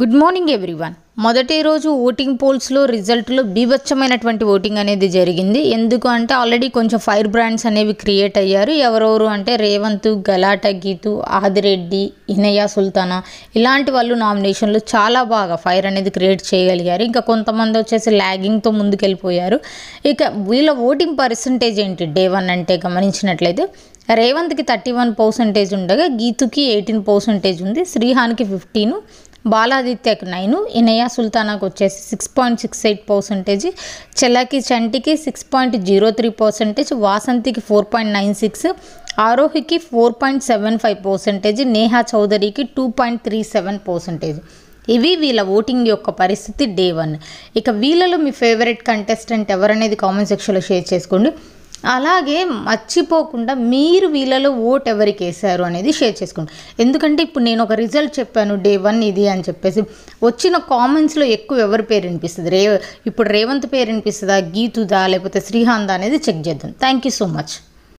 good morning everyone మొదటి రోజు voting పోల్స్లో రిజల్ట్లో బీభత్సమైనటువంటి voting అనేది జరిగింది ఎందుకు అంటే ఆల్రెడీ కొంచెం ఫైర్ బ్రాండ్స్ అనేవి క్రియేట్ అయ్యారు ఎవరెవరు అంటే రేవంత్ గలాట గీతు ఆదిరెడ్డి ఇనయ సుల్తానా ఇలాంటి వాళ్ళు నామినేషన్లు చాలా బాగా ఫైర్ అనేది క్రియేట్ చేయగలిగారు ఇంకా కొంతమంది వచ్చేసి ల్యాగింగ్తో ముందుకెళ్ళిపోయారు ఇక వీళ్ళ ఓటింగ్ పర్సంటేజ్ ఏంటి డే వన్ అంటే గమనించినట్లయితే రేవంత్కి థర్టీ వన్ పర్సంటేజ్ ఉండగా గీతుకి ఎయిటీన్ పర్సంటేజ్ ఉంది శ్రీహాన్కి ఫిఫ్టీను బాలాదిత్యకు నైన్ ఇనయా సుల్తానాకు వచ్చేసి six point six eight percentage చెల్లకి చంటికి six point zero three percentage వాసంతికి ఫోర్ పాయింట్ నైన్ సిక్స్ ఆరోహికి four point seven five percentage Neha చౌదరికి two point three seven percentage ఇవి వీళ్ళ ఓటింగ్ యొక్క పరిస్థితి డే వన్ ఇక వీళ్ళలో మీ ఫేవరెట్ కంటెస్టెంట్ ఎవరనేది కామెంట్ సెక్షన్లో షేర్ చేసుకోండి అలాగే మర్చిపోకుండా మీరు వీళ్ళలో ఓట్ ఎవరికి వేశారు అనేది షేర్ చేసుకోండి ఎందుకంటే ఇప్పుడు నేను ఒక రిజల్ట్ చెప్పాను డే వన్ ఇది అని చెప్పేసి వచ్చిన కామెంట్స్లో ఎక్కువ ఎవరి పేరు వినిపిస్తుంది రే ఇప్పుడు రేవంత్ పేరు వినిపిస్తుందా గీతుదా లేకపోతే శ్రీహాందా అనేది చెక్ చేద్దాం థ్యాంక్ యూ సో మచ్